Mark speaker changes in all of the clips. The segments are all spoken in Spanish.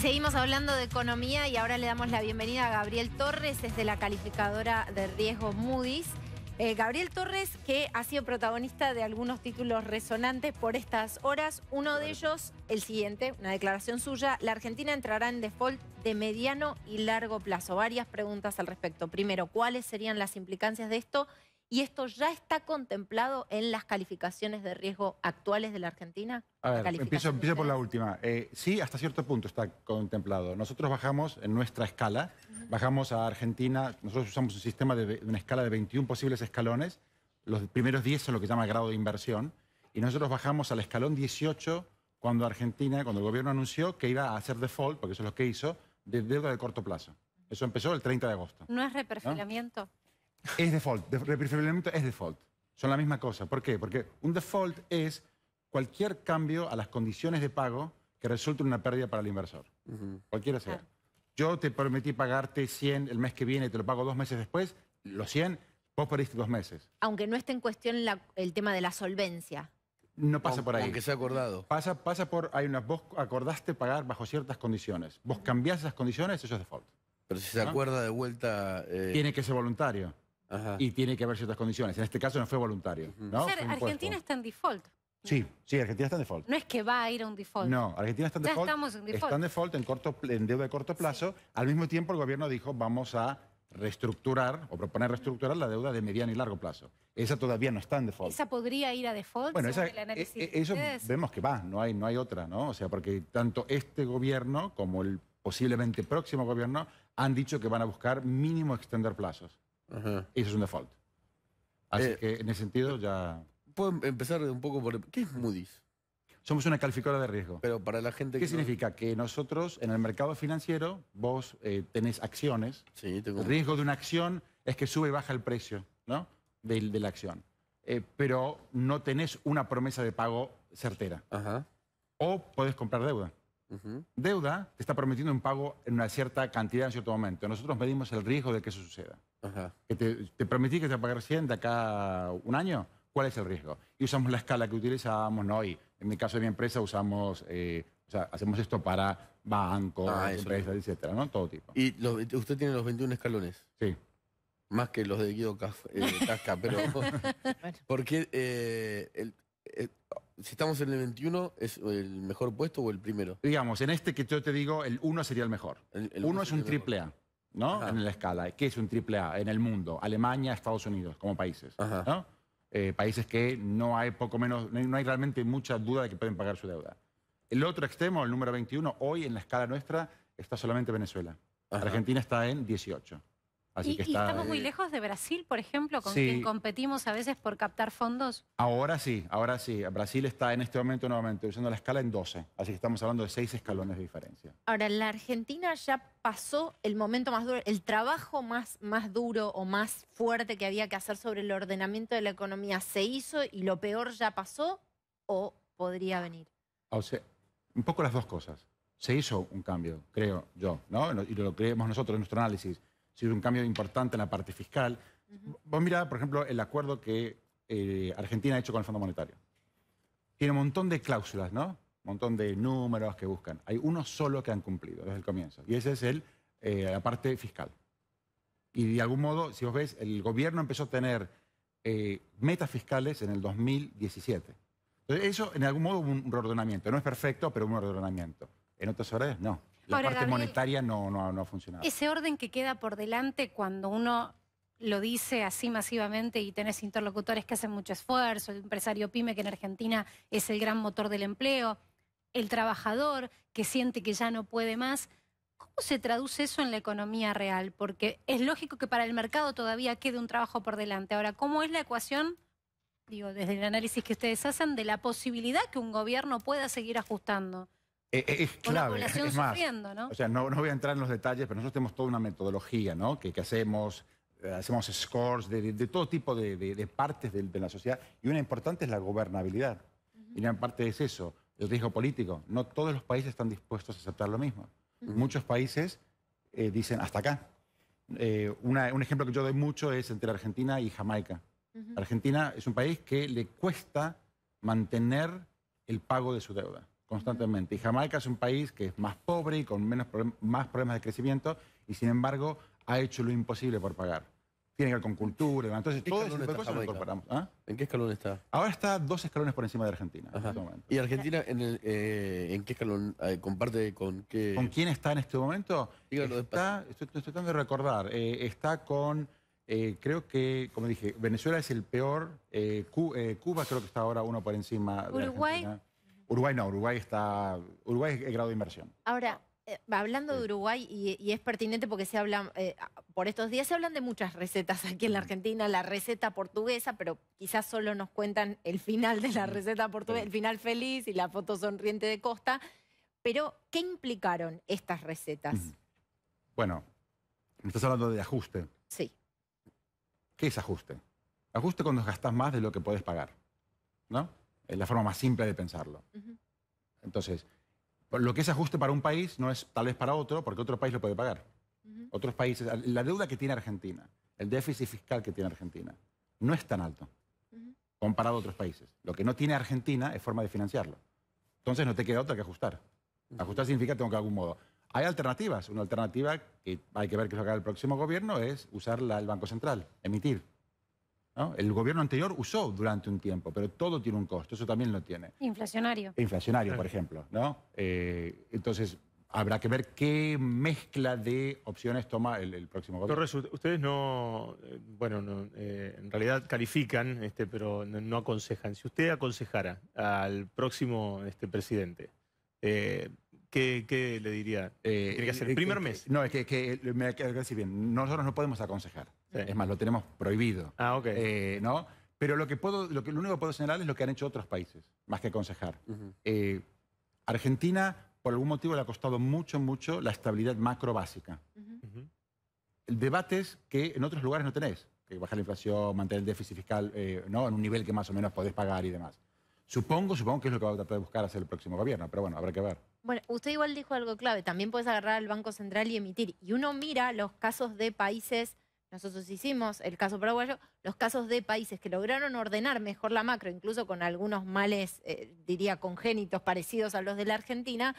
Speaker 1: seguimos hablando de economía y ahora le damos la bienvenida a Gabriel Torres, es de la calificadora de riesgo Moody's. Eh, Gabriel Torres, que ha sido protagonista de algunos títulos resonantes por estas horas, uno de ellos, el siguiente, una declaración suya, la Argentina entrará en default de mediano y largo plazo. Varias preguntas al respecto. Primero, ¿cuáles serían las implicancias de esto? y esto ya está contemplado en las calificaciones de riesgo actuales de la Argentina? A ver, empiezo, por
Speaker 2: la última. Eh, sí, hasta cierto punto está contemplado. Nosotros bajamos en nuestra escala, bajamos a Argentina, nosotros usamos un sistema de una escala de 21 posibles escalones, los primeros 10 son lo que se llama grado de inversión, y nosotros bajamos al escalón 18 cuando Argentina, cuando el gobierno anunció que iba a hacer default, porque eso es lo que hizo, de deuda de corto plazo. Eso empezó el 30 de agosto.
Speaker 3: ¿No es reperfilamiento? ¿no?
Speaker 2: Es default. preferiblemente es default. Son la misma cosa. ¿Por qué? Porque un default es cualquier cambio a las condiciones de pago que resulte en una pérdida para el inversor. Cualquiera sea. Yo te prometí pagarte 100 el mes que viene, te lo pago dos meses después, los 100, vos perdiste dos meses.
Speaker 1: Aunque no esté en cuestión el tema de la solvencia.
Speaker 2: No pasa por ahí. Aunque sea acordado. Pasa, pasa por, hay una, vos acordaste pagar bajo ciertas condiciones. Vos cambiás esas condiciones, eso es default. Pero si se acuerda de vuelta... Eh, Tiene que ser voluntario y tiene que haber ciertas condiciones. En este caso no fue voluntario. ¿no? O sea, Argentina
Speaker 3: está en default.
Speaker 2: Sí, sí, Argentina está en default.
Speaker 3: No es que va a ir a un default. No,
Speaker 2: Argentina está en default. estamos en default. Está en default, en, corto, en deuda de corto plazo. Al mismo tiempo el gobierno dijo vamos a reestructurar o proponer reestructurar la deuda de mediano y largo plazo. Esa todavía no está en default. ¿Esa
Speaker 3: podría ir a default? Bueno, e-, e-, eso
Speaker 2: vemos que va, no hay, no hay otra, ¿no? O sea, porque tanto este gobierno como el posiblemente próximo gobierno han dicho que van a buscar mínimo extender plazos. Y eso es un default. Así eh, que en ese sentido ya... Puedo empezar un poco por... ¿Qué es Moody's? Somos una calificadora de riesgo. Pero para la gente ¿Qué significa? Que nosotros, en el mercado financiero, vos eh, tenés acciones. Sí, tengo... El riesgo de una acción es que sube y baja el precio ¿no? de, la acción. Eh, pero no tenés una promesa de pago certera. Ajá. O podés comprar deuda. Deuda te está prometiendo un pago en una cierta cantidad en cierto momento. Nosotros medimos el riesgo de que eso suceda. que te, te, prometí que te va a pagar 100 de acá un año. ¿Cuál es el riesgo? Y usamos la escala que utilizábamos ¿no? hoy. En mi caso de mi empresa usamos, eh, o sea, hacemos esto para bancos, ah, empresas, etc. etcétera, ¿no? Todo tipo. ¿Y usted tiene los 21 escalones? Sí. Más que los de Guido eh, Casca, pero... porque eh, el, si estamos en el 21, ¿es el mejor puesto o el primero? Digamos, en este que yo te digo, el 1 sería el mejor. El, uno es un triple A, ¿no? En la escala. ¿Qué es un triple A en el mundo? Alemania, Estados Unidos, como países. ¿no? Eh, países que no hay poco menos, no hay, realmente mucha duda de que pueden pagar su deuda. El otro extremo, el número 21, hoy en la escala nuestra está solamente Venezuela. Argentina está en 18 y, estamos muy eh,
Speaker 3: lejos de Brasil, por ejemplo, con quien competimos a veces por captar fondos.
Speaker 2: Ahora sí, ahora sí. Brasil está en este momento nuevamente usando la escala en 12, así que estamos hablando de seis escalones de diferencia.
Speaker 1: Ahora, la Argentina ya pasó el momento más duro, el trabajo más, más duro o más fuerte que había que hacer sobre el ordenamiento de la economía. ¿Se hizo y lo peor ya pasó o podría venir?
Speaker 2: Ah, o sea, un poco las dos cosas. Se hizo un cambio, creo yo, ¿no? Y lo creemos nosotros en nuestro análisis si un cambio importante en la parte fiscal. Vos mirá, por ejemplo, el acuerdo que eh, Argentina ha hecho con el Fondo Monetario. Tiene un montón de cláusulas, ¿no? Un montón de números que buscan. Hay uno solo que han cumplido desde el comienzo, y ese es el, eh, la parte fiscal. Y de algún modo, si vos ves, el gobierno empezó a tener eh, metas fiscales en el 2017. Entonces, eso en algún modo hubo un reordenamiento. No es perfecto, pero un reordenamiento. En otras horas, no
Speaker 3: la parte monetaria
Speaker 2: no, no ha funcionado. Ese
Speaker 3: orden que queda por delante cuando uno lo dice así masivamente y tenés interlocutores que hacen mucho esfuerzo, el empresario pyme que en Argentina es el gran motor del empleo, el trabajador que siente que ya no puede más. ¿Cómo se traduce eso en la economía real? Porque es lógico que para el mercado todavía quede un trabajo por delante. Ahora, ¿cómo es la ecuación, digo, desde el análisis que ustedes hacen, de la posibilidad que un gobierno pueda seguir ajustando?
Speaker 2: Eh, eh, es clave. es más, ¿no? O sea, no, no, voy a entrar en los detalles, pero nosotros tenemos toda una metodología, ¿no? Que, que hacemos, eh, hacemos scores de, de, todo tipo de, de partes de, la sociedad. Y una importante es la gobernabilidad. Y una parte es eso, el riesgo político. No todos los países están dispuestos a aceptar lo mismo. Muchos países dicen hasta acá. un ejemplo que yo doy mucho es entre Argentina y Jamaica. Argentina es un país que le cuesta mantener el pago de su deuda constantemente. Y Jamaica es un país que es más pobre y con menos más problemas de crecimiento y sin embargo ha hecho lo imposible por pagar. Tiene que ver con cultura, entonces todo ese incorporamos. ¿ah? ¿En qué escalón está? Ahora está dos escalones por encima de Argentina. Este ¿Y Argentina en, eh, qué escalón eh, comparte con qué...? ¿Con quién está en este momento? está, estoy, tratando de recordar, eh, está con... creo que, como dije, Venezuela es el peor. Cuba, creo que está ahora uno por encima. de Uruguay Uruguay no, Uruguay está. Uruguay es el grado de inversión.
Speaker 1: Ahora, eh, hablando de Uruguay, y, es pertinente porque se habla, eh, por estos días se hablan de muchas recetas aquí en la Argentina, la receta portuguesa, pero quizás solo nos cuentan el final de la receta portuguesa, el final feliz y la foto sonriente de Costa. Pero, ¿qué implicaron estas recetas?
Speaker 2: Bueno, me estás hablando de ajuste. Sí. ¿Qué es ajuste? Ajuste cuando gastas más de lo que puedes pagar. ¿No? Es la forma más simple de pensarlo. Entonces, lo que es ajuste para un país no es tal vez para otro, porque otro país lo puede pagar. Otros países, la deuda que tiene Argentina, el déficit fiscal que tiene Argentina, no es tan alto comparado a otros países. Lo que no tiene Argentina es forma de financiarlo. Entonces no te queda otra que ajustar. Ajustar significa tengo que de algún modo. Hay alternativas. Una alternativa que hay que ver que lo haga el próximo gobierno es usar la, el Banco Central, emitir. El gobierno anterior usó durante un tiempo, pero todo tiene un costo, eso también lo tiene.
Speaker 3: Inflacionario. Inflacionario, por ejemplo.
Speaker 2: ¿no? Eh, entonces, habrá que ver qué mezcla de opciones toma el, próximo gobierno. ustedes no, eh, bueno, eh, en realidad califican, este, pero no, aconsejan. Si usted aconsejara al próximo este, presidente, ¿Qué, le diría? Eh, ¿Tiene que el eh, primer eh, mes? No, es que, que eh, me queda decir bien, nosotros no podemos aconsejar. Es más, lo tenemos prohibido. Ah, ok. ¿no? Pero lo, que puedo, lo, que, lo único que puedo señalar es lo que han hecho otros países, más que aconsejar. Argentina, por algún motivo, le ha costado mucho, mucho la estabilidad macro básica. El debate es que en otros lugares no tenés. Que bajar la inflación, mantener el déficit fiscal ¿no? en un nivel que más o menos podés pagar y demás. Supongo, supongo que es lo que va a tratar de buscar hacer el próximo gobierno, pero bueno, habrá que ver.
Speaker 1: Bueno, usted igual dijo algo clave, también puedes agarrar al Banco Central y emitir. Y uno mira los casos de países, nosotros hicimos el caso paraguayo, los casos de países que lograron ordenar mejor la macro, incluso con algunos males, eh, diría, congénitos parecidos a los de la Argentina,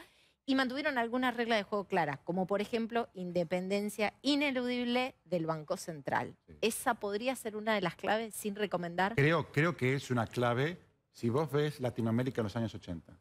Speaker 1: y mantuvieron algunas reglas de juego clara, como por ejemplo independencia ineludible del Banco Central. Esa podría ser una de las claves sin recomendar.
Speaker 2: Creo, creo que es una clave si vos ves Latinoamérica en los años 80,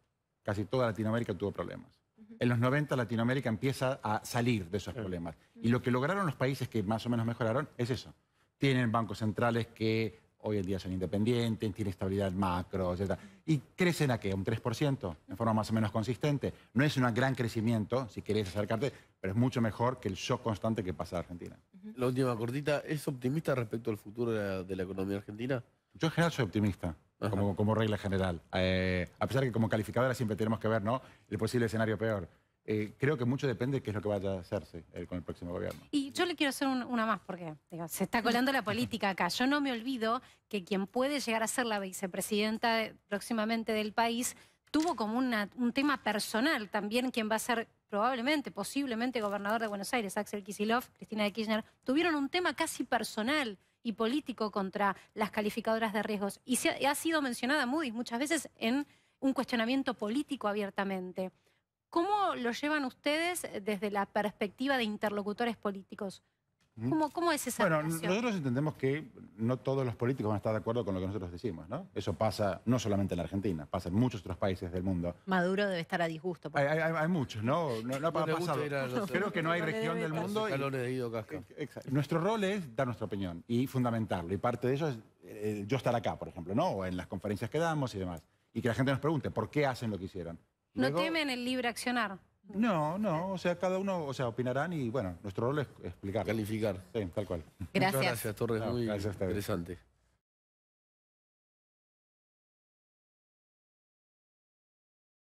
Speaker 2: casi toda Latinoamérica tuvo problemas. En los 90 Latinoamérica empieza a salir de esos problemas. Y lo que lograron los países que más o menos mejoraron es eso. Tienen bancos centrales que hoy en día son independientes, tienen estabilidad macro, etc. Y crecen a qué? Un 3%, en forma más o menos consistente. No es un gran crecimiento, si querés acercarte, pero es mucho mejor que el shock constante que pasa a Argentina. La última cortita, ¿es optimista respecto al futuro de la, de economía argentina? Yo en general soy optimista como, como, regla general. Eh, a pesar de que como calificadora siempre tenemos que ver ¿no? el posible escenario peor. Eh, creo que mucho depende de qué es lo que vaya a hacerse eh, con el próximo gobierno.
Speaker 3: Y yo le quiero hacer una más, porque se está colando la política acá. Yo no me olvido que quien puede llegar a ser la vicepresidenta próximamente del país tuvo como un tema personal también quien va a ser probablemente, posiblemente gobernador de Buenos Aires, Axel kisilov Cristina de Kirchner, tuvieron un tema casi personal y político contra las calificadoras de riesgos. Y ha, sido mencionada Moody's muchas veces en un cuestionamiento político abiertamente. ¿Cómo lo llevan ustedes eh, desde la perspectiva de interlocutores políticos? ¿Cómo, es esa Bueno, nosotros
Speaker 2: entendemos que no todos los políticos van a estar de acuerdo con lo que nosotros decimos, ¿no? Eso pasa no solamente en la Argentina, pasa en muchos otros países del mundo.
Speaker 1: Maduro debe estar a disgusto.
Speaker 2: Hay, muchos, ¿no? No, no, pasado. Creo que no hay región del mundo. Y... De Nuestro rol es dar nuestra opinión y fundamentarlo. Y parte de eso es eh, yo estar acá, por ejemplo, ¿no? O en las conferencias que damos y demás. Y que la gente nos pregunte por qué hacen lo que hicieron. ¿No temen
Speaker 3: el libre accionar? No, no, o
Speaker 2: sea, cada uno, o sea, opinarán y bueno, nuestro rol es explicar. Calificar. Sí, tal cual. Gracias. Muchas gracias, Torres,
Speaker 1: muy interesante.